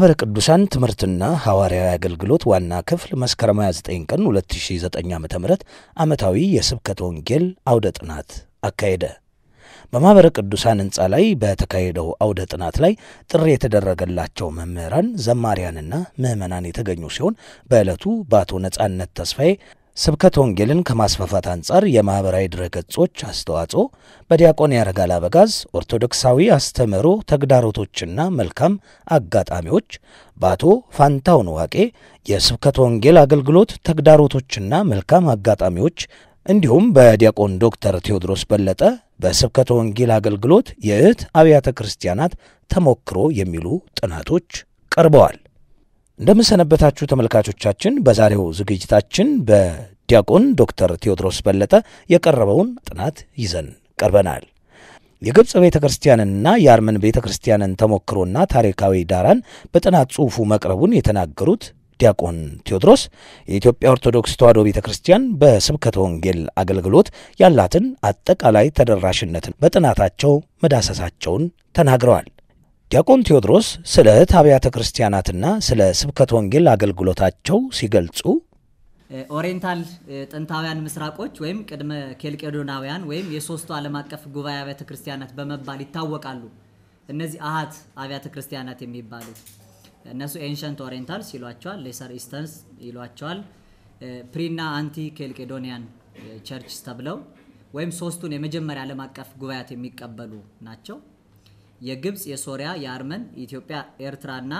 ማህበረ ቅዱሳን ትምህርትና ሐዋርያዊ አገልግሎት ዋና ክፍል መስከረም 29 ቀን 2009 ዓ ም ዓመታዊ የስብከተ ወንጌል አውደ ጥናት አካሄደ። በማኅበረ ቅዱሳን ሕንፃ ላይ በተካሄደው አውደ ጥናት ላይ ጥሪ የተደረገላቸው መምህራን፣ ዘማሪያንና ምዕመናን የተገኙ ሲሆን በዕለቱ በአቶ ነጻነት ተስፋዬ ስብከት ወንጌልን ከማስፋፋት አንጻር የማኅበራዊ ድረገጾች አስተዋጽኦ በዲያቆን ያረጋል አበጋዝ ኦርቶዶክሳዊ አስተምህሮ ተግዳሮቶችና መልካም አጋጣሚዎች በአቶ ፋንታሁን ዋቄ የስብከት ወንጌል አገልግሎት ተግዳሮቶችና መልካም አጋጣሚዎች እንዲሁም በዲያቆን ዶክተር ቴዎድሮስ በለጠ በስብከት ወንጌል አገልግሎት የእህት አብያተ ክርስቲያናት ተሞክሮ የሚሉ ጥናቶች ቀርበዋል። እንደምንሰነበታችሁ ተመልካቾቻችን፣ በዛሬው ዝግጅታችን በዲያቆን ዶክተር ቴዎድሮስ በለጠ የቀረበውን ጥናት ይዘን ቀርበናል። የግብፅ ቤተ ክርስቲያንንና የአርመን ቤተ ክርስቲያንን ተሞክሮና ታሪካዊ ዳራን በጥናት ጽሑፉ መቅረቡን የተናገሩት ዲያቆን ቴዎድሮስ የኢትዮጵያ ኦርቶዶክስ ተዋሕዶ ቤተ ክርስቲያን በስብከተ ወንጌል አገልግሎት ያላትን አጠቃላይ ተደራሽነትን በጥናታቸው መዳሰሳቸውን ተናግረዋል። ዲያቆን ቴዎድሮስ ስለ እህት አብያተ ክርስቲያናትና ስለ ስብከት ወንጌል አገልግሎታቸው ሲገልጹ ኦሪየንታል ጥንታውያን ምስራቆች ወይም ቅድመ ኬልቄዶናውያን ወይም የሶስቱ ዓለም አቀፍ ጉባኤ አብያተ ክርስቲያናት በመባል ይታወቃሉ። እነዚህ አሃት አብያተ ክርስቲያናት የሚባሉ እነሱ ኤንሸንት ኦሪየንታልስ ይሏቸዋል፣ ሌሰር ኢስተርንስ ይሏቸዋል፣ ፕሪና አንቲ ኬልቄዶኒያን ቸርችስ ተብለው ወይም ሶስቱን የመጀመሪያ ዓለም አቀፍ ጉባኤያት የሚቀበሉ ናቸው። የግብፅ፣ የሶሪያ፣ የአርመን፣ የኢትዮጵያ፣ ኤርትራና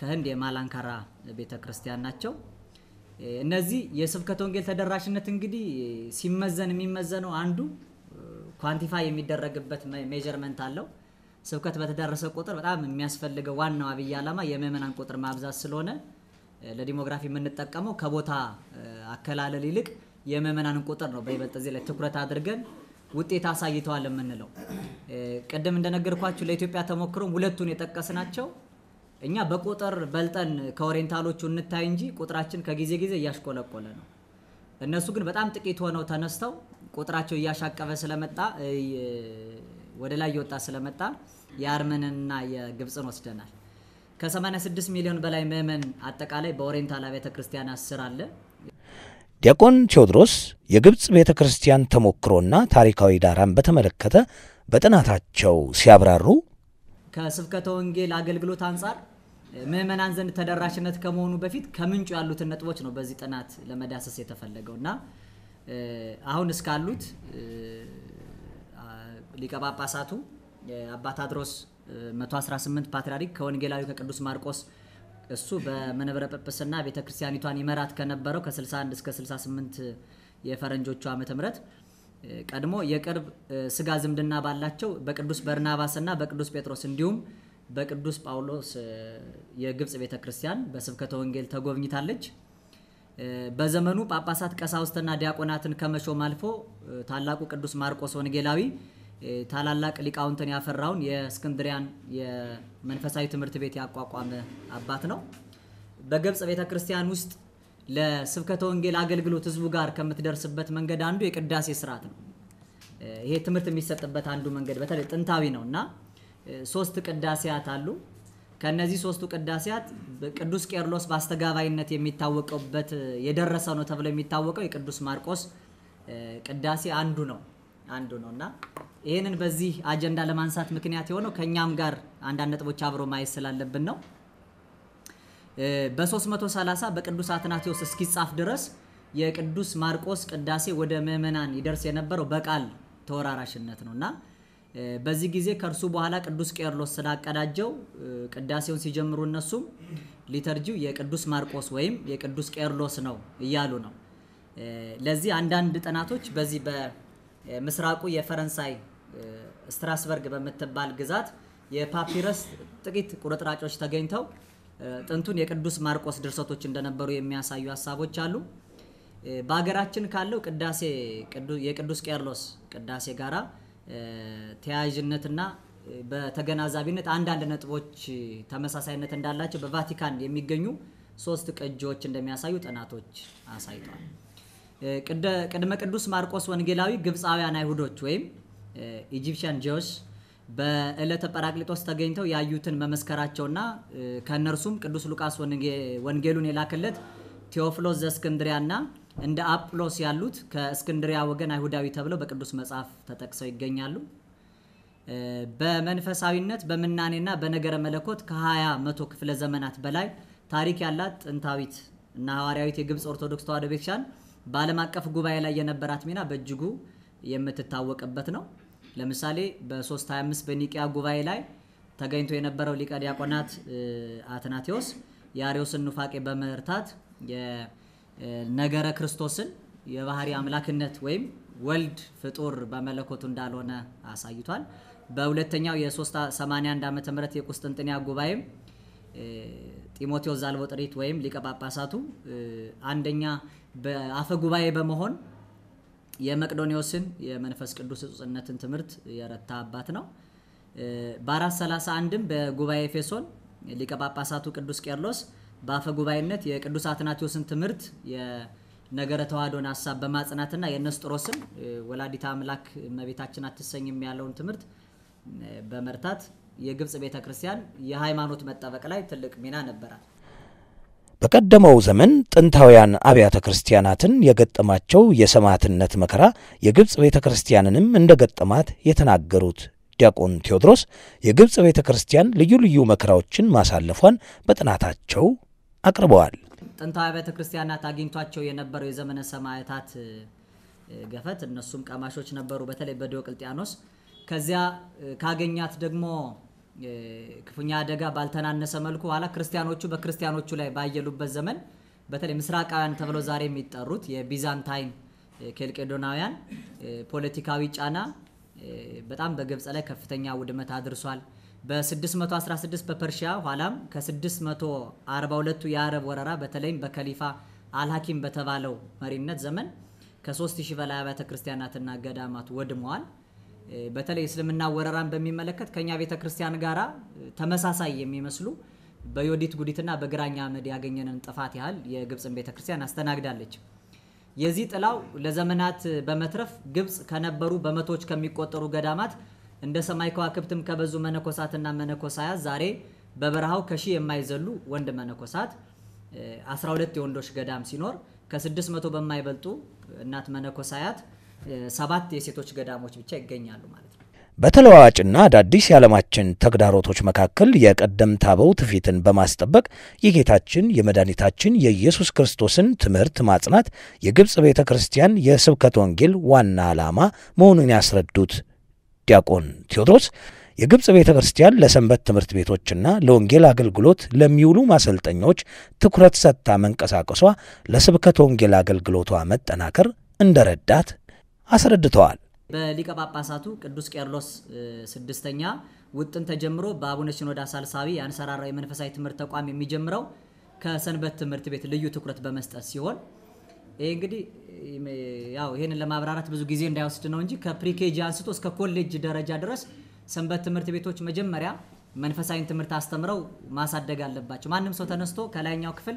ከህንድ የማላንካራ ቤተ ክርስቲያን ናቸው። እነዚህ የስብከተ ወንጌል ተደራሽነት እንግዲህ ሲመዘን የሚመዘነው አንዱ ኳንቲፋይ የሚደረግበት ሜጀርመንት አለው። ስብከት በተደረሰ ቁጥር በጣም የሚያስፈልገው ዋናው አብይ ዓላማ የምእመናን ቁጥር ማብዛት ስለሆነ ለዲሞግራፊ የምንጠቀመው ከቦታ አከላለል ይልቅ የምእመናንን ቁጥር ነው በይበልጥ እዚህ ላይ ትኩረት አድርገን ውጤት አሳይተዋል የምንለው ቅድም እንደነገርኳችሁ ለኢትዮጵያ ተሞክሮም ሁለቱን የጠቀስናቸው እኛ በቁጥር በልጠን ከኦሬንታሎቹ እንታይ እንጂ ቁጥራችን ከጊዜ ጊዜ እያሽቆለቆለ ነው። እነሱ ግን በጣም ጥቂት ሆነው ተነስተው ቁጥራቸው እያሻቀበ ስለመጣ ወደ ላይ እየወጣ ስለመጣ የአርመንንና የግብፅን ወስደናል። ከ86 ሚሊዮን በላይ መመን አጠቃላይ በኦሬንታል አብያተ ክርስቲያናት ስር አለ። ዲያቆን ቴዎድሮስ የግብፅ ቤተ ክርስቲያን ተሞክሮና ታሪካዊ ዳራን በተመለከተ በጥናታቸው ሲያብራሩ ከስብከተ ወንጌል አገልግሎት አንጻር ምዕመናን ዘንድ ተደራሽነት ከመሆኑ በፊት ከምንጩ ያሉትን ነጥቦች ነው በዚህ ጥናት ለመዳሰስ የተፈለገው እና አሁን እስካሉት ሊቀ ጳጳሳቱ አባ ታድሮስ 118 ፓትርያርክ ከወንጌላዊ ከቅዱስ ማርቆስ እሱ በመንበረ ጵጵስና ቤተ ክርስቲያኒቷን ይመራት ከነበረው ከ61 እስከ 68 የፈረንጆቹ ዓመተ ምህረት ቀድሞ የቅርብ ስጋ ዝምድና ባላቸው በቅዱስ በርናባስና በቅዱስ ጴጥሮስ እንዲሁም በቅዱስ ጳውሎስ የግብፅ ቤተ ክርስቲያን በስብከተ ወንጌል ተጎብኝታለች። በዘመኑ ጳጳሳት፣ ቀሳውስትና ዲያቆናትን ከመሾም አልፎ ታላቁ ቅዱስ ማርቆስ ወንጌላዊ ታላላቅ ሊቃውንትን ያፈራውን የእስክንድሪያን የመንፈሳዊ ትምህርት ቤት ያቋቋመ አባት ነው። በግብጽ ቤተ ክርስቲያን ውስጥ ለስብከተ ወንጌል አገልግሎት ህዝቡ ጋር ከምትደርስበት መንገድ አንዱ የቅዳሴ ስርዓት ነው። ይሄ ትምህርት የሚሰጥበት አንዱ መንገድ በተለይ ጥንታዊ ነው እና ሶስት ቅዳሴያት አሉ። ከነዚህ ሶስቱ ቅዳሴያት ቅዱስ ቄርሎስ በአስተጋባይነት የሚታወቀበት የደረሰው ነው ተብሎ የሚታወቀው የቅዱስ ማርቆስ ቅዳሴ አንዱ ነው። አንዱ ነው እና ይህንን በዚህ አጀንዳ ለማንሳት ምክንያት የሆነው ከእኛም ጋር አንዳንድ ነጥቦች አብሮ ማየት ስላለብን ነው። በ330 በቅዱስ አትናቴዎስ እስኪጻፍ ድረስ የቅዱስ ማርቆስ ቅዳሴ ወደ ምእመናን ይደርስ የነበረው በቃል ተወራራሽነት ነው እና በዚህ ጊዜ ከእርሱ በኋላ ቅዱስ ቄርሎስ ስላቀዳጀው ቅዳሴውን ሲጀምሩ እነሱም ሊተርጂው የቅዱስ ማርቆስ ወይም የቅዱስ ቄርሎስ ነው እያሉ ነው። ለዚህ አንዳንድ ጥናቶች በዚህ ምስራቁ የፈረንሳይ ስትራስበርግ በምትባል ግዛት የፓፒረስ ጥቂት ቁርጥራጮች ተገኝተው ጥንቱን የቅዱስ ማርቆስ ድርሰቶች እንደነበሩ የሚያሳዩ ሀሳቦች አሉ። በሀገራችን ካለው ቅዳሴ የቅዱስ ቄርሎስ ቅዳሴ ጋራ ተያያዥነትና በተገናዛቢነት አንዳንድ ነጥቦች ተመሳሳይነት እንዳላቸው በቫቲካን የሚገኙ ሶስት ቅጂዎች እንደሚያሳዩ ጥናቶች አሳይተዋል። ቅድመ ቅዱስ ማርቆስ ወንጌላዊ ግብፃውያን አይሁዶች ወይም ኢጂፕሽያን ጆሽ በዕለተ ጰራቅሊጦስ ተገኝተው ያዩትን መመስከራቸውና ከእነርሱም ቅዱስ ሉቃስ ወንጌሉን የላከለት ቴዎፍሎስ ዘእስክንድሪያና እንደ አጵሎስ ያሉት ከእስክንድሪያ ወገን አይሁዳዊ ተብለው በቅዱስ መጽሐፍ ተጠቅሰው ይገኛሉ። በመንፈሳዊነት በምናኔና በነገረ መለኮት ከ20 መቶ ክፍለ ዘመናት በላይ ታሪክ ያላት ጥንታዊት እና ሐዋርያዊት የግብፅ ኦርቶዶክስ ተዋሕዶ ቤተክርስቲያን በዓለም አቀፍ ጉባኤ ላይ የነበራት ሚና በእጅጉ የምትታወቅበት ነው። ለምሳሌ በ325 በኒቅያ ጉባኤ ላይ ተገኝቶ የነበረው ሊቀ ዲያቆናት አትናቴዎስ የአርዮስን ኑፋቄ በመርታት የነገረ ክርስቶስን የባህሪ አምላክነት ወይም ወልድ ፍጡር በመለኮቱ እንዳልሆነ አሳይቷል። በሁለተኛው የ381 ዓ ም የቁስጥንጥንያ ጉባኤም ጢሞቴዎስ ጥሪት ወይም ሊቀ ጳጳሳቱ አንደኛ በአፈ ጉባኤ በመሆን የመቅዶኒዎስን የመንፈስ ቅዱስ እጹጽነትን ትምህርት የረታ አባት ነው። በአራት ሰላሳ ም በጉባኤ ኤፌሶን ሊቀ ጳጳሳቱ ቅዱስ ቄርሎስ በአፈ ጉባኤነት የቅዱስ አትናቴዎስን ትምህርት የነገረ ተዋህዶን ሀሳብ በማጽናትና የነስጥሮስን ወላዲታ አምላክ እመቤታችን አትሰኝም ያለውን ትምህርት በመርታት የግብጽ ቤተ ክርስቲያን የሃይማኖት መጠበቅ ላይ ትልቅ ሚና ነበራት። በቀደመው ዘመን ጥንታውያን አብያተ ክርስቲያናትን የገጠማቸው የሰማዕትነት መከራ የግብጽ ቤተ ክርስቲያንንም እንደ ገጠማት የተናገሩት ዲያቆን ቴዎድሮስ የግብጽ ቤተ ክርስቲያን ልዩ ልዩ መከራዎችን ማሳለፏን በጥናታቸው አቅርበዋል። ጥንታዊ ቤተ ክርስቲያናት አግኝቷቸው የነበረው የዘመነ ሰማዕታት ገፈት፣ እነሱም ቀማሾች ነበሩ፣ በተለይ በዲዮቅልጥያኖስ ከዚያ ካገኛት ደግሞ ክፉኛ አደጋ ባልተናነሰ መልኩ ኋላ ክርስቲያኖቹ በክርስቲያኖቹ ላይ ባየሉበት ዘመን በተለይ ምስራቃውያን ተብለው ዛሬ የሚጠሩት የቢዛንታይን ኬልቄዶናውያን ፖለቲካዊ ጫና በጣም በግብፅ ላይ ከፍተኛ ውድመት አድርሷል። በ616 በፐርሺያ ኋላም ከ642ቱ የአረብ ወረራ በተለይም በከሊፋ አልሐኪም በተባለው መሪነት ዘመን ከ3000 በላይ አብያተ ክርስቲያናትና ገዳማት ወድመዋል። በተለይ እስልምና ወረራን በሚመለከት ከኛ ቤተ ክርስቲያን ጋራ ተመሳሳይ የሚመስሉ በዮዲት ጉዲትና በግራኛ አመድ ያገኘንን ጥፋት ያህል የግብፅን ቤተ ክርስቲያን አስተናግዳለች። የዚህ ጥላው ለዘመናት በመትረፍ ግብፅ ከነበሩ በመቶዎች ከሚቆጠሩ ገዳማት እንደ ሰማይ ከዋክብትም ከበዙ መነኮሳትና መነኮሳያት ዛሬ በበረሃው ከሺ የማይዘሉ ወንድ መነኮሳት 12 የወንዶች ገዳም ሲኖር ከ600 በማይበልጡ እናት መነኮሳያት ሰባት የሴቶች ገዳሞች ብቻ ይገኛሉ ማለት ነው። በተለዋዋጭና አዳዲስ የዓለማችን ተግዳሮቶች መካከል የቀደምት አበው ትውፊትን በማስጠበቅ የጌታችን የመድኃኒታችን የኢየሱስ ክርስቶስን ትምህርት ማጽናት የግብፅ ቤተ ክርስቲያን የስብከት ወንጌል ዋና ዓላማ መሆኑን ያስረዱት ዲያቆን ቴዎድሮስ የግብፅ ቤተ ክርስቲያን ለሰንበት ትምህርት ቤቶችና ለወንጌል አገልግሎት ለሚውሉ ማሰልጠኛዎች ትኩረት ሰጥታ መንቀሳቀሷ ለስብከት ወንጌል አገልግሎቷ መጠናከር እንደረዳት አስረድተዋል። በሊቀ ጳጳሳቱ ቅዱስ ቄርሎስ ስድስተኛ ውጥን ተጀምሮ በአቡነ ሲኖዳ ሳልሳዊ የአንሰራራዊ መንፈሳዊ ትምህርት ተቋም የሚጀምረው ከሰንበት ትምህርት ቤት ልዩ ትኩረት በመስጠት ሲሆን ይህ እንግዲህ ያው ይህንን ለማብራራት ብዙ ጊዜ እንዳይወስድ ነው እንጂ ከፕሪኬጂ አንስቶ እስከ ኮሌጅ ደረጃ ድረስ ሰንበት ትምህርት ቤቶች መጀመሪያ መንፈሳዊን ትምህርት አስተምረው ማሳደግ አለባቸው። ማንም ሰው ተነስቶ ከላይኛው ክፍል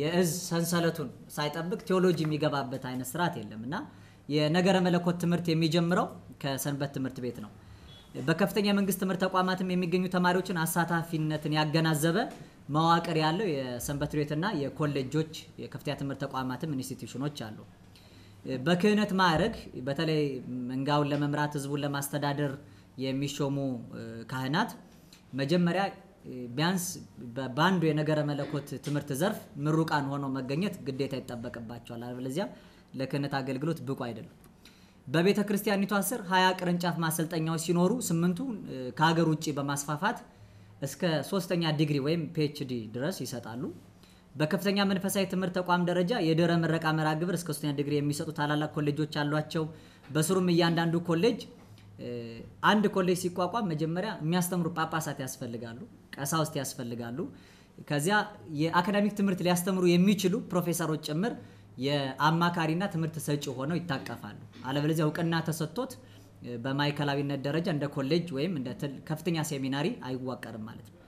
የእዝ ሰንሰለቱን ሳይጠብቅ ቴዎሎጂ የሚገባበት አይነት ስርዓት የለም እና የነገረ መለኮት ትምህርት የሚጀምረው ከሰንበት ትምህርት ቤት ነው። በከፍተኛ የመንግስት ትምህርት ተቋማትም የሚገኙ ተማሪዎችን አሳታፊነትን ያገናዘበ መዋቅር ያለው የሰንበት ቤትና የኮሌጆች የከፍተኛ ትምህርት ተቋማትም ኢንስቲትዩሽኖች አሉ። በክህነት ማዕረግ በተለይ መንጋውን ለመምራት ህዝቡን ለማስተዳደር የሚሾሙ ካህናት መጀመሪያ ቢያንስ በአንዱ የነገረ መለኮት ትምህርት ዘርፍ ምሩቃን ሆኖ መገኘት ግዴታ ይጠበቅባቸዋል። አለበለዚያ ለክህነት አገልግሎት ብቁ አይደሉም። በቤተ ክርስቲያኒቷ ስር ሀያ ቅርንጫፍ ማሰልጠኛዎች ሲኖሩ ስምንቱ ከሀገር ውጭ በማስፋፋት እስከ ሶስተኛ ዲግሪ ወይም ፒኤችዲ ድረስ ይሰጣሉ። በከፍተኛ መንፈሳዊ ትምህርት ተቋም ደረጃ የድህረ ምረቃ መርሃ ግብር እስከ ሶስተኛ ዲግሪ የሚሰጡ ታላላቅ ኮሌጆች አሏቸው። በስሩም እያንዳንዱ ኮሌጅ አንድ ኮሌጅ ሲቋቋም መጀመሪያ የሚያስተምሩ ጳጳሳት ያስፈልጋሉ፣ ቀሳውስት ያስፈልጋሉ። ከዚያ የአካዳሚክ ትምህርት ሊያስተምሩ የሚችሉ ፕሮፌሰሮች ጭምር የአማካሪና ትምህርት ሰጪ ሆነው ይታቀፋሉ። አለበለዚያ እውቅና ተሰጥቶት በማዕከላዊነት ደረጃ እንደ ኮሌጅ ወይም እንደ ከፍተኛ ሴሚናሪ አይዋቀርም ማለት ነው።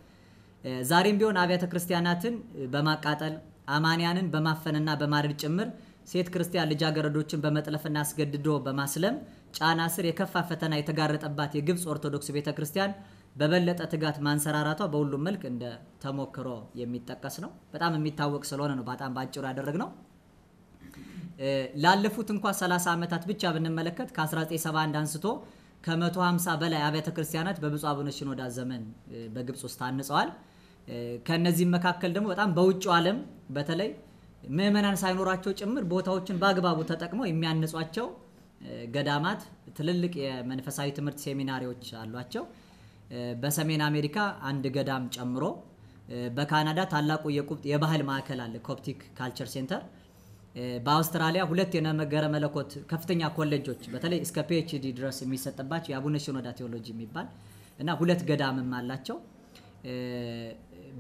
ዛሬም ቢሆን አብያተ ክርስቲያናትን በማቃጠል አማንያንን በማፈንና በማረድ ጭምር ሴት ክርስቲያን ልጃገረዶችን በመጥለፍና አስገድዶ በማስለም ጫና ስር የከፋ ፈተና የተጋረጠባት የግብፅ ኦርቶዶክስ ቤተ ክርስቲያን በበለጠ ትጋት ማንሰራራቷ በሁሉም መልክ እንደ ተሞክሮ የሚጠቀስ ነው። በጣም የሚታወቅ ስለሆነ ነው በጣም በአጭሩ ያደረግነው። ላለፉት እንኳ 30 ዓመታት ብቻ ብንመለከት ከ1971 አንስቶ ከ150 በላይ አብያተ ክርስቲያናት በብፁዕ አቡነ ሽኖዳ ዘመን በግብፅ ውስጥ ታንጸዋል። ከእነዚህም መካከል ደግሞ በጣም በውጭው ዓለም በተለይ ምእመናን ሳይኖራቸው ጭምር ቦታዎችን በአግባቡ ተጠቅመው የሚያንጿቸው ገዳማት ትልልቅ የመንፈሳዊ ትምህርት ሴሚናሪዎች አሏቸው። በሰሜን አሜሪካ አንድ ገዳም ጨምሮ በካናዳ ታላቁ የባህል ማዕከል አለ ኮፕቲክ ካልቸር ሴንተር። በአውስትራሊያ ሁለት የነገረ መለኮት ከፍተኛ ኮሌጆች በተለይ እስከ ፒኤችዲ ድረስ የሚሰጥባቸው የአቡነ ሽኖዳ ቴዎሎጂ የሚባል እና ሁለት ገዳምም አላቸው።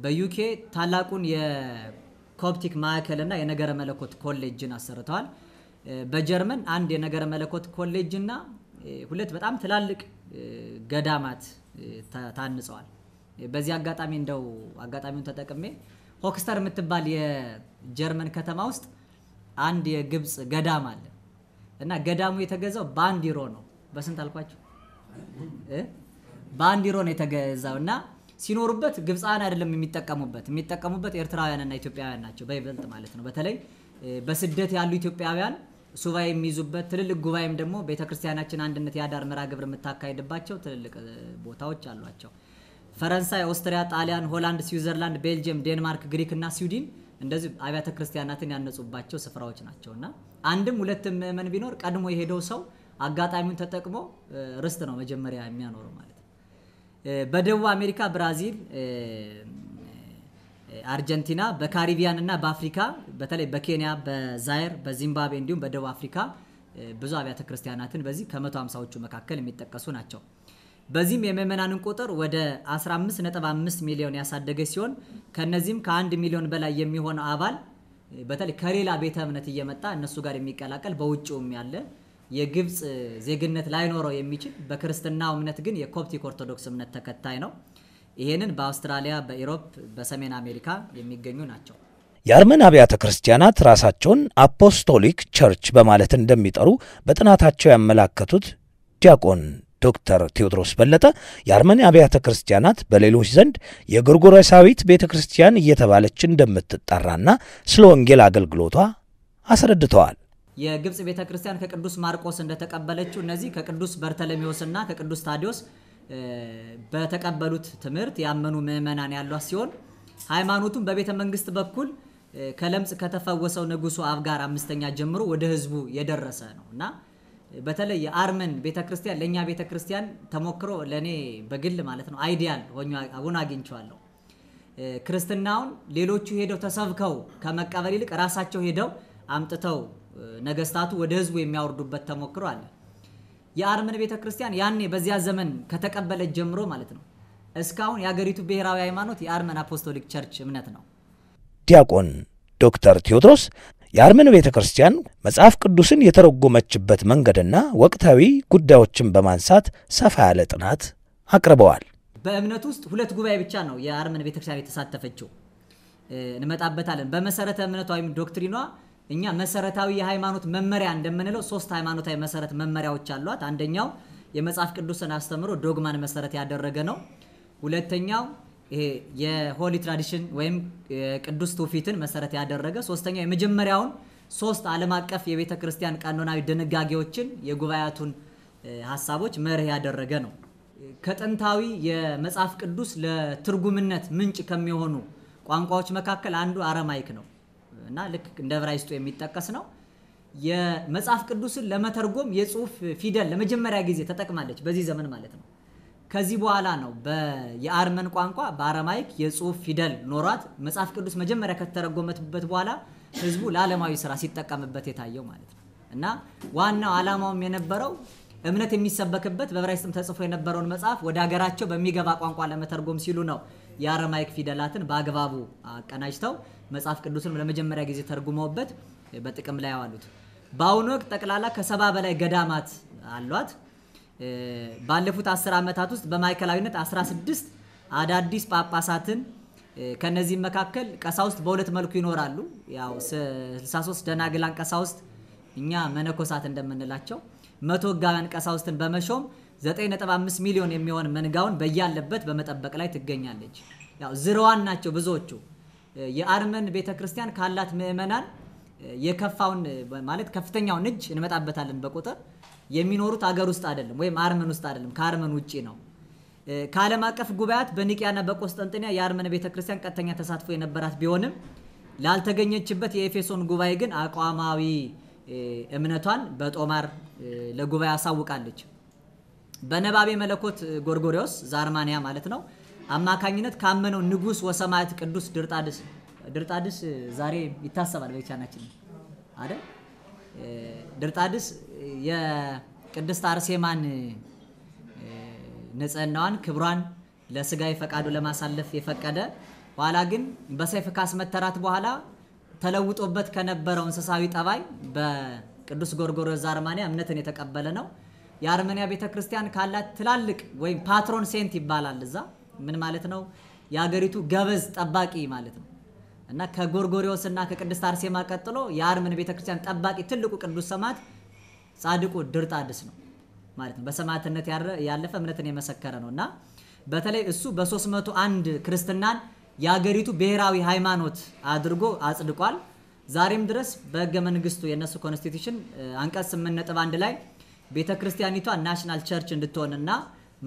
በዩኬ ታላቁን የኮፕቲክ ማዕከልና የነገረ መለኮት ኮሌጅን አሰርተዋል። በጀርመን አንድ የነገረ መለኮት ኮሌጅ እና ሁለት በጣም ትላልቅ ገዳማት ታንጸዋል። በዚህ አጋጣሚ እንደው አጋጣሚውን ተጠቅሜ ሆክስተር የምትባል የጀርመን ከተማ ውስጥ አንድ የግብፅ ገዳም አለ እና ገዳሙ የተገዛው በአንድ ነው። በስንት አልኳቸው? በአንድ ነው የተገዛው እና ሲኖሩበት ግብፃውያን አይደለም የሚጠቀሙበት የሚጠቀሙበት ኤርትራውያንና ኢትዮጵያውያን ናቸው በይበልጥ ማለት ነው። በተለይ በስደት ያሉ ኢትዮጵያውያን ሱባ የሚይዙበት ትልልቅ ጉባኤም ደግሞ ቤተክርስቲያናችን አንድነት የአዳር መርሃ ግብር የምታካሄድባቸው ትልልቅ ቦታዎች አሏቸው። ፈረንሳይ፣ ኦስትሪያ፣ ጣሊያን፣ ሆላንድ፣ ስዊዘርላንድ፣ ቤልጅየም፣ ዴንማርክ፣ ግሪክ እና ስዊድን እንደዚህ አብያተ ክርስቲያናትን ያነጹባቸው ስፍራዎች ናቸው እና አንድም ሁለትም ምእመን ቢኖር ቀድሞ የሄደው ሰው አጋጣሚውን ተጠቅሞ ርስት ነው መጀመሪያ የሚያኖረው ማለት ነው። በደቡብ አሜሪካ ብራዚል አርጀንቲና በካሪቢያን እና በአፍሪካ በተለይ በኬንያ፣ በዛይር፣ በዚምባብዌ እንዲሁም በደቡብ አፍሪካ ብዙ አብያተ ክርስቲያናትን በዚህ ከ150ዎቹ መካከል የሚጠቀሱ ናቸው። በዚህም የምዕመናንን ቁጥር ወደ 15.5 ሚሊዮን ያሳደገች ሲሆን ከነዚህም ከ1 ሚሊዮን በላይ የሚሆነው አባል በተለይ ከሌላ ቤተ እምነት እየመጣ እነሱ ጋር የሚቀላቀል በውጭውም ያለ የግብፅ ዜግነት ላይኖረው የሚችል በክርስትናው እምነት ግን የኮፕቲክ ኦርቶዶክስ እምነት ተከታይ ነው። ይህንን በአውስትራሊያ፣ በኢሮፕ፣ በሰሜን አሜሪካ የሚገኙ ናቸው። የአርመን አብያተ ክርስቲያናት ራሳቸውን አፖስቶሊክ ቸርች በማለት እንደሚጠሩ በጥናታቸው ያመላከቱት ዲያቆን ዶክተር ቴዎድሮስ በለጠ የአርመን አብያተ ክርስቲያናት በሌሎች ዘንድ የጎርጎረሳዊት ቤተ ክርስቲያን እየተባለች እንደምትጠራና ስለ ወንጌል አገልግሎቷ አስረድተዋል። የግብፅ ቤተ ክርስቲያን ከቅዱስ ማርቆስ እንደተቀበለችው እነዚህ ከቅዱስ በርተለሜዎስና ከቅዱስ ታዲዮስ በተቀበሉት ትምህርት ያመኑ ምእመናን ያሏት ሲሆን ሃይማኖቱም በቤተ መንግስት በኩል ከለምጽ ከተፈወሰው ንጉሱ አፍጋር አምስተኛ ጀምሮ ወደ ህዝቡ የደረሰ ነው እና በተለይ የአርመን ቤተክርስቲያን ለእኛ ቤተክርስቲያን ተሞክሮ ለእኔ በግል ማለት ነው አይዲያል ሆኖ አግኝቸዋለሁ። ክርስትናውን ሌሎቹ ሄደው ተሰብከው ከመቀበል ይልቅ ራሳቸው ሄደው አምጥተው ነገስታቱ ወደ ህዝቡ የሚያወርዱበት ተሞክሮ አለ። የአርመን ቤተ ክርስቲያን ያኔ በዚያ ዘመን ከተቀበለ ጀምሮ ማለት ነው እስካሁን የአገሪቱ ብሔራዊ ሃይማኖት የአርመን አፖስቶሊክ ቸርች እምነት ነው። ዲያቆን ዶክተር ቴዎድሮስ የአርመን ቤተ ክርስቲያን መጽሐፍ ቅዱስን የተረጎመችበት መንገድና ወቅታዊ ጉዳዮችን በማንሳት ሰፋ ያለ ጥናት አቅርበዋል። በእምነት ውስጥ ሁለት ጉባኤ ብቻ ነው የአርመን ቤተክርስቲያን የተሳተፈችው፣ እንመጣበታለን። በመሰረተ እምነቷ ወይም ዶክትሪኗ እኛ መሰረታዊ የሃይማኖት መመሪያ እንደምንለው ሶስት ሃይማኖታዊ መሰረት መመሪያዎች አሏት። አንደኛው የመጽሐፍ ቅዱስን አስተምሮ ዶግማን መሰረት ያደረገ ነው። ሁለተኛው የሆሊ ትራዲሽን ወይም ቅዱስ ትውፊትን መሰረት ያደረገ፣ ሶስተኛው የመጀመሪያውን ሶስት ዓለም አቀፍ የቤተ ክርስቲያን ቀኖናዊ ድንጋጌዎችን የጉባኤቱን ሀሳቦች መርህ ያደረገ ነው። ከጥንታዊ የመጽሐፍ ቅዱስ ለትርጉምነት ምንጭ ከሚሆኑ ቋንቋዎች መካከል አንዱ አረማይክ ነው። እና ልክ እንደ ዕብራይስጡ የሚጠቀስ ነው። የመጽሐፍ ቅዱስን ለመተርጎም የጽሁፍ ፊደል ለመጀመሪያ ጊዜ ተጠቅማለች በዚህ ዘመን ማለት ነው። ከዚህ በኋላ ነው የአርመን ቋንቋ በአረማይክ የጽሁፍ ፊደል ኖሯት መጽሐፍ ቅዱስ መጀመሪያ ከተተረጎመትበት በኋላ ህዝቡ ለዓለማዊ ስራ ሲጠቀምበት የታየው ማለት ነው እና ዋናው ዓላማውም የነበረው እምነት የሚሰበክበት በዕብራይስጥም ተጽፎ የነበረውን መጽሐፍ ወደ ሀገራቸው በሚገባ ቋንቋ ለመተርጎም ሲሉ ነው የአረማይክ ፊደላትን በአግባቡ አቀናጅተው መጽሐፍ ቅዱስን ለመጀመሪያ ጊዜ ተርጉመውበት በጥቅም ላይ ያዋሉት። በአሁኑ ወቅት ጠቅላላ ከሰባ በላይ ገዳማት አሏት። ባለፉት አስር ዓመታት ውስጥ በማዕከላዊነት 16 አዳዲስ ጳጳሳትን ከነዚህ መካከል ቀሳውስት በሁለት መልኩ ይኖራሉ። ያው 63 ደናግላን ቀሳውስት እኛ መነኮሳት እንደምንላቸው መቶ ሕጋውያን ቀሳውስትን በመሾም 9.5 ሚሊዮን የሚሆን መንጋውን በያለበት በመጠበቅ ላይ ትገኛለች። ያው ዝርዋን ናቸው ብዙዎቹ። የአርመን ቤተክርስቲያን ካላት ምእመናን የከፋውን ማለት ከፍተኛውን እጅ እንመጣበታለን በቁጥር የሚኖሩት አገር ውስጥ አይደለም ወይም አርመን ውስጥ አይደለም፣ ከአርመን ውጪ ነው። ከዓለም አቀፍ ጉባኤያት በኒቅያና በቆስጠንጥንያ የአርመን ቤተክርስቲያን ቀጥተኛ ተሳትፎ የነበራት ቢሆንም ላልተገኘችበት የኤፌሶን ጉባኤ ግን አቋማዊ እምነቷን በጦማር ለጉባኤ አሳውቃለች። በነባቤ መለኮት ጎርጎሪዎስ ዛርማንያ ማለት ነው አማካኝነት ካመነው ንጉስ ወሰማያት ቅዱስ ድርጣድስ ድርጣድስ ዛሬ ይታሰባል በቻናችን አይደል? ድርጣድስ የቅድስት አርሴማን ንጽህናዋን ክብሯን ለስጋዊ ፈቃዱ ለማሳለፍ የፈቀደ ኋላ ግን በሰይፍ ካስመተራት በኋላ ተለውጦበት ከነበረው እንስሳዊ ጠባይ በቅዱስ ጎርጎርዮስ ዘአርማንያ እምነትን የተቀበለ ነው። የአርመንያ ቤተክርስቲያን ካላት ትላልቅ ወይም ፓትሮን ሴንት ይባላል። እዛ ምን ማለት ነው? የአገሪቱ ገበዝ ጠባቂ ማለት ነው። እና ከጎርጎሪዎስ እና ከቅድስት አርሴማ ቀጥሎ የአርመን ቤተክርስቲያን ጠባቂ ትልቁ ቅዱስ ሰማዕት ጻድቁ ድርጣድስ ነው ማለት ነው። በሰማዕትነት ያለፈ እምነትን የመሰከረ ነው እና በተለይ እሱ በ301 ክርስትናን የአገሪቱ ብሔራዊ ሃይማኖት አድርጎ አጽድቋል። ዛሬም ድረስ በህገ መንግስቱ የነሱ ኮንስቲቱሽን አንቀጽ ስምንት ነጥብ አንድ ላይ ቤተ ክርስቲያኒቷ ናሽናል ቸርች እንድትሆንና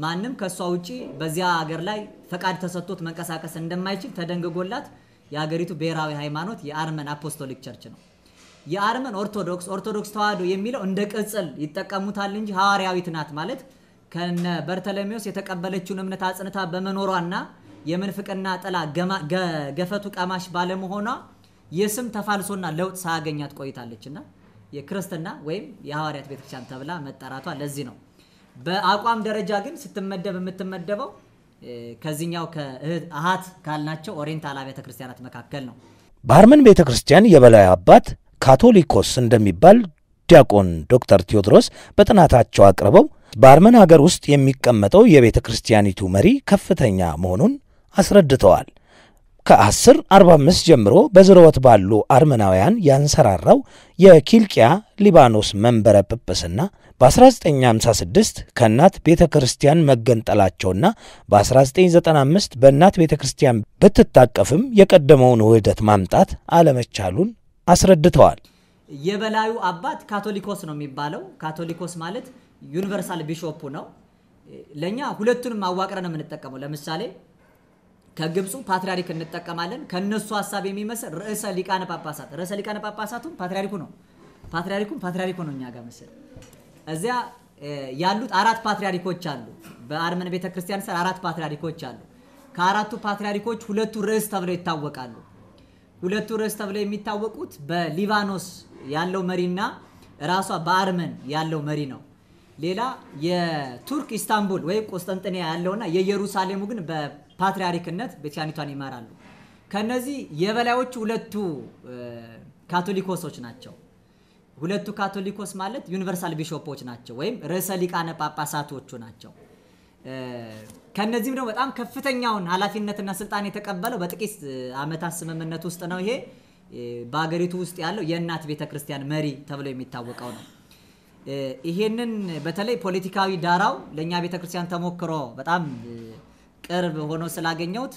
ማንም ከእሷ ውጪ በዚያ ሀገር ላይ ፈቃድ ተሰጥቶት መንቀሳቀስ እንደማይችል ተደንግጎላት የሀገሪቱ ብሔራዊ ሃይማኖት የአርመን አፖስቶሊክ ቸርች ነው። የአርመን ኦርቶዶክስ ኦርቶዶክስ ተዋህዶ የሚለው እንደ ቅጽል ይጠቀሙታል እንጂ ሐዋርያዊት ናት ማለት ከነ በርተለሜዎስ የተቀበለችውን እምነት አጽንታ በመኖሯና የምንፍቅና ጥላ ገፈቱ ቀማሽ ባለመሆኗ የስም ተፋልሶና ለውጥ ሳያገኛት ቆይታለችና የክርስትና ወይም የሐዋርያት ቤተክርስቲያን ተብላ መጠራቷ ለዚህ ነው። በአቋም ደረጃ ግን ስትመደብ የምትመደበው ከዚህኛው ከእህት ካልናቸው ኦሪየንታል አብያተ ክርስቲያናት መካከል ነው። በአርመን ቤተ ክርስቲያን የበላይ አባት ካቶሊኮስ እንደሚባል ዲያቆን ዶክተር ቴዎድሮስ በጥናታቸው አቅርበው በአርመን ሀገር ውስጥ የሚቀመጠው የቤተ ክርስቲያኒቱ መሪ ከፍተኛ መሆኑን አስረድተዋል። ከ10 45 ጀምሮ በዝርወት ባሉ አርመናውያን ያንሰራራው የኪልቅያ ሊባኖስ መንበረ ጵጵስና በ1956 ከእናት ቤተ ክርስቲያን መገንጠላቸውና በ1995 በእናት ቤተ ክርስቲያን ብትታቀፍም የቀደመውን ውህደት ማምጣት አለመቻሉን አስረድተዋል። የበላዩ አባት ካቶሊኮስ ነው የሚባለው። ካቶሊኮስ ማለት ዩኒቨርሳል ቢሾፑ ነው። ለእኛ ሁለቱንም አዋቅረን የምንጠቀመው ለምሳሌ ከግብፁ ፓትሪያሪክ እንጠቀማለን። ከነሱ ሀሳብ የሚመስል ርዕሰ ሊቃነ ጳጳሳት ርዕሰ ሊቃነ ጳጳሳቱም ፓትሪያሪኩ ነው። ፓትሪያሪኩም ፓትሪያሪኩ ነው። እኛ ጋር መሰል እዚያ ያሉት አራት ፓትሪያሪኮች አሉ። በአርመን ቤተ ክርስቲያን ስር አራት ፓትሪያሪኮች አሉ። ከአራቱ ፓትሪያሪኮች ሁለቱ ርዕስ ተብለው ይታወቃሉ። ሁለቱ ርዕስ ተብለው የሚታወቁት በሊባኖስ ያለው መሪና ራሷ በአርመን ያለው መሪ ነው። ሌላ የቱርክ ኢስታንቡል ወይም ቆስጠንጥንያ ያለውና የኢየሩሳሌሙ ግን ፓትሪያሪክነት ቤተክርስቲያኒቷን ይመራሉ። ከነዚህ የበላዮቹ ሁለቱ ካቶሊኮሶች ናቸው። ሁለቱ ካቶሊኮስ ማለት ዩኒቨርሳል ቢሾፖች ናቸው፣ ወይም ርዕሰ ሊቃነ ጳጳሳቶቹ ናቸው። ከነዚህም ደግሞ በጣም ከፍተኛውን ኃላፊነትና ስልጣን የተቀበለው በጥቂት ዓመታት ስምምነት ውስጥ ነው። ይሄ በሀገሪቱ ውስጥ ያለው የእናት ቤተ ክርስቲያን መሪ ተብሎ የሚታወቀው ነው። ይሄንን በተለይ ፖለቲካዊ ዳራው ለእኛ ቤተ ክርስቲያን ተሞክሮ በጣም ቅርብ ሆኖ ስላገኘሁት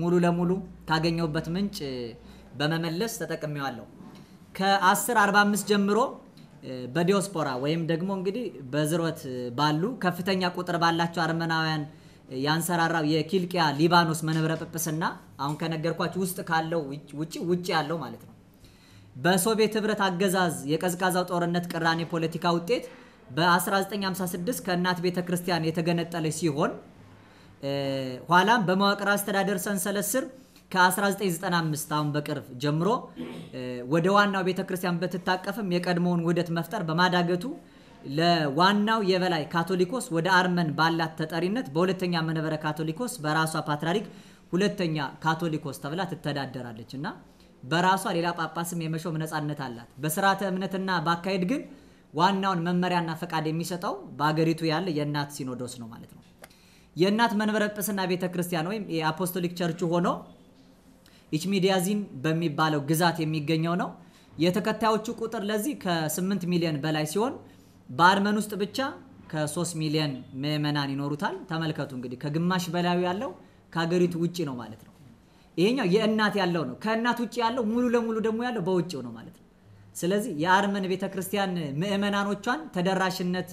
ሙሉ ለሙሉ ካገኘሁበት ምንጭ በመመለስ ተጠቅሜዋለሁ። ከ1045 ጀምሮ በዲዮስፖራ ወይም ደግሞ እንግዲህ በዝሮት ባሉ ከፍተኛ ቁጥር ባላቸው አርመናውያን ያንሰራራው የኪልቅያ ሊባኖስ መንበረ ጵጵስና አሁን ከነገርኳችሁ ውስጥ ካለው ውጭ ውጭ ያለው ማለት ነው። በሶቪየት ህብረት አገዛዝ የቀዝቃዛው ጦርነት ቅራኔ ፖለቲካ ውጤት በ1956 ከእናት ቤተ ክርስቲያን የተገነጠለች ሲሆን ኋላም በመዋቅር አስተዳደር ሰንሰለት ስር ከ1995 አሁን በቅርብ ጀምሮ ወደ ዋናው ቤተ ክርስቲያን በትታቀፍም የቀድሞውን ውህደት መፍጠር በማዳገቱ ለዋናው የበላይ ካቶሊኮስ ወደ አርመን ባላት ተጠሪነት በሁለተኛ መንበረ ካቶሊኮስ በራሷ ፓትርያርክ ሁለተኛ ካቶሊኮስ ተብላ ትተዳደራለች እና በራሷ ሌላ ጳጳስም የመሾም ነፃነት አላት። በስርዓተ እምነትና በአካሄድ ግን ዋናውን መመሪያና ፈቃድ የሚሰጠው በአገሪቱ ያለ የእናት ሲኖዶስ ነው ማለት ነው። የእናት መንበረ ጵጵስና ቤተ ክርስቲያን ወይም የአፖስቶሊክ ቸርች ሆኖ ኢችሚዲያዚን በሚባለው ግዛት የሚገኘው ነው። የተከታዮቹ ቁጥር ለዚህ ከ8 ሚሊዮን በላይ ሲሆን በአርመን ውስጥ ብቻ ከ3 ሚሊዮን ምዕመናን ይኖሩታል። ተመልከቱ እንግዲህ ከግማሽ በላዩ ያለው ከሀገሪቱ ውጭ ነው ማለት ነው። ይሄኛው የእናት ያለው ነው። ከእናት ውጭ ያለው ሙሉ ለሙሉ ደግሞ ያለው በውጭው ነው ማለት ነው። ስለዚህ የአርመን ቤተክርስቲያን ምዕመናኖቿን ተደራሽነት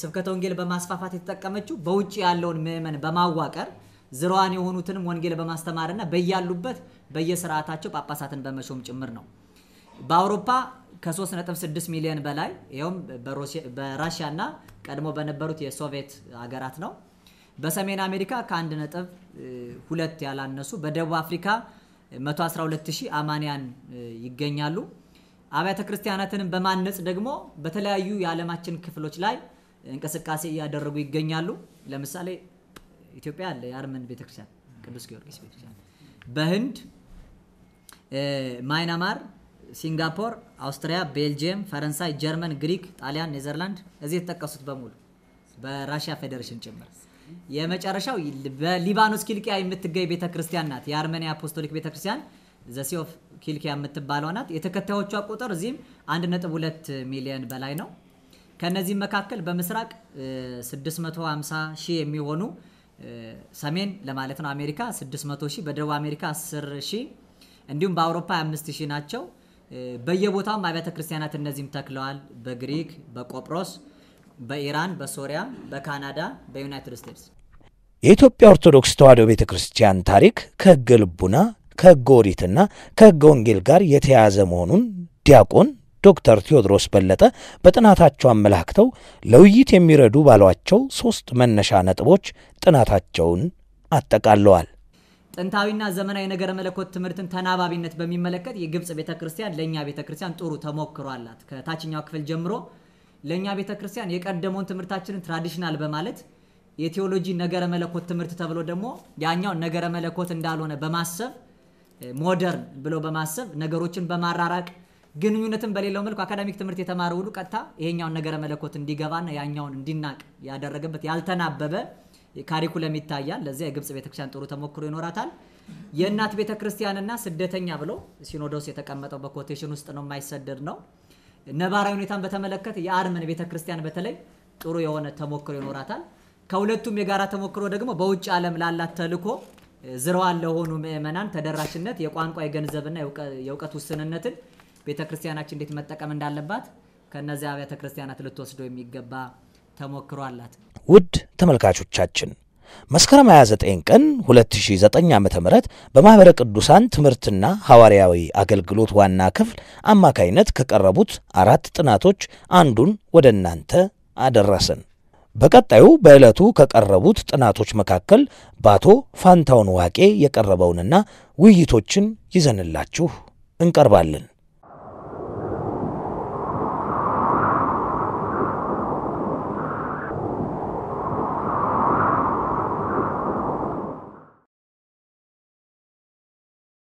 ስብከተ ወንጌል በማስፋፋት የተጠቀመችው በውጭ ያለውን ምእመን በማዋቀር ዝሮዋን የሆኑትንም ወንጌል በማስተማርና በያሉበት በየስርዓታቸው ጳጳሳትን በመሾም ጭምር ነው። በአውሮፓ ከ3.6 ሚሊዮን በላይ ይኸውም በራሽያና ቀድሞ በነበሩት የሶቪየት ሀገራት ነው። በሰሜን አሜሪካ ከ1.2 ያላነሱ፣ በደቡብ አፍሪካ 112 ሺህ አማንያን ይገኛሉ። አብያተ ክርስቲያናትንም በማነጽ ደግሞ በተለያዩ የዓለማችን ክፍሎች ላይ እንቅስቃሴ እያደረጉ ይገኛሉ። ለምሳሌ ኢትዮጵያ አለ የአርመን ቤተክርስቲያን፣ ቅዱስ ጊዮርጊስ ቤተክርስቲያን፣ በህንድ ማይናማር፣ ሲንጋፖር፣ አውስትሪያ፣ ቤልጅየም፣ ፈረንሳይ፣ ጀርመን፣ ግሪክ፣ ጣሊያን፣ ኔዘርላንድ እዚህ የተጠቀሱት በሙሉ በራሽያ ፌዴሬሽን ጭምር የመጨረሻው በሊባኖስ ኪልቅያ የምትገኝ ቤተክርስቲያን ናት። የአርሜኒያ አፖስቶሊክ ቤተክርስቲያን ዘሲ ኦፍ ኪልኪያ የምትባለው ናት። የተከታዮቿ ቁጥር እዚህም 1.2 ሚሊዮን በላይ ነው። ከነዚህም መካከል በምስራቅ 650 ሺህ የሚሆኑ ሰሜን ለማለት ነው አሜሪካ 600 ሺህ፣ በደቡብ አሜሪካ 10 ሺህ እንዲሁም በአውሮፓ 5 ሺህ ናቸው። በየቦታውም አብያተ ክርስቲያናት እነዚህም ተክለዋል። በግሪክ፣ በቆጵሮስ፣ በኢራን፣ በሶሪያ፣ በካናዳ፣ በዩናይትድ ስቴትስ የኢትዮጵያ ኦርቶዶክስ ተዋሕዶ ቤተ ክርስቲያን ታሪክ ከሕገ ልቡና ከሕገ ኦሪትና ከሕገ ወንጌል ጋር የተያያዘ መሆኑን ዲያቆን ዶክተር ቴዎድሮስ በለጠ በጥናታቸው አመላክተው ለውይይት የሚረዱ ባሏቸው ሶስት መነሻ ነጥቦች ጥናታቸውን አጠቃለዋል። ጥንታዊና ዘመናዊ ነገረ መለኮት ትምህርትን ተናባቢነት በሚመለከት የግብፅ ቤተ ክርስቲያን ለእኛ ቤተ ክርስቲያን ጥሩ ተሞክሮ አላት። ከታችኛው ክፍል ጀምሮ ለእኛ ቤተ ክርስቲያን የቀደመውን ትምህርታችንን ትራዲሽናል በማለት የቴዎሎጂ ነገረ መለኮት ትምህርት ተብሎ ደግሞ ያኛው ነገረ መለኮት እንዳልሆነ በማሰብ ሞደርን ብሎ በማሰብ ነገሮችን በማራራቅ ግንኙነትን በሌለው መልኩ አካዳሚክ ትምህርት የተማረ ሁሉ ቀጥታ ይሄኛውን ነገረ መለኮት እንዲገባና ያኛውን እንዲናቅ ያደረገበት ያልተናበበ ካሪኩለም ይታያል። ለዚያ የግብጽ ቤተክርስቲያን ጥሩ ተሞክሮ ይኖራታል። የእናት ቤተክርስቲያንና ስደተኛ ብሎ ሲኖዶስ የተቀመጠው በኮቴሽን ውስጥ ነው፣ የማይሰደድ ነው። ነባራዊ ሁኔታን በተመለከተ የአርመን ቤተክርስቲያን በተለይ ጥሩ የሆነ ተሞክሮ ይኖራታል። ከሁለቱም የጋራ ተሞክሮ ደግሞ በውጭ ዓለም ላላት ተልእኮ ዝረዋል ለሆኑ ምዕመናን ተደራሽነት የቋንቋ የገንዘብና የእውቀት ውስንነትን ቤተ ክርስቲያናችን እንዴት መጠቀም እንዳለባት ከእነዚያ አብያተ ክርስቲያናት ልትወስዶ የሚገባ ተሞክሮ አላት። ውድ ተመልካቾቻችን መስከረም 29 ቀን 2009 ዓ ም በማኅበረ ቅዱሳን ትምህርትና ሐዋርያዊ አገልግሎት ዋና ክፍል አማካይነት ከቀረቡት አራት ጥናቶች አንዱን ወደ እናንተ አደረስን። በቀጣዩ በዕለቱ ከቀረቡት ጥናቶች መካከል በአቶ ፋንታውን ዋቄ የቀረበውንና ውይይቶችን ይዘንላችሁ እንቀርባለን።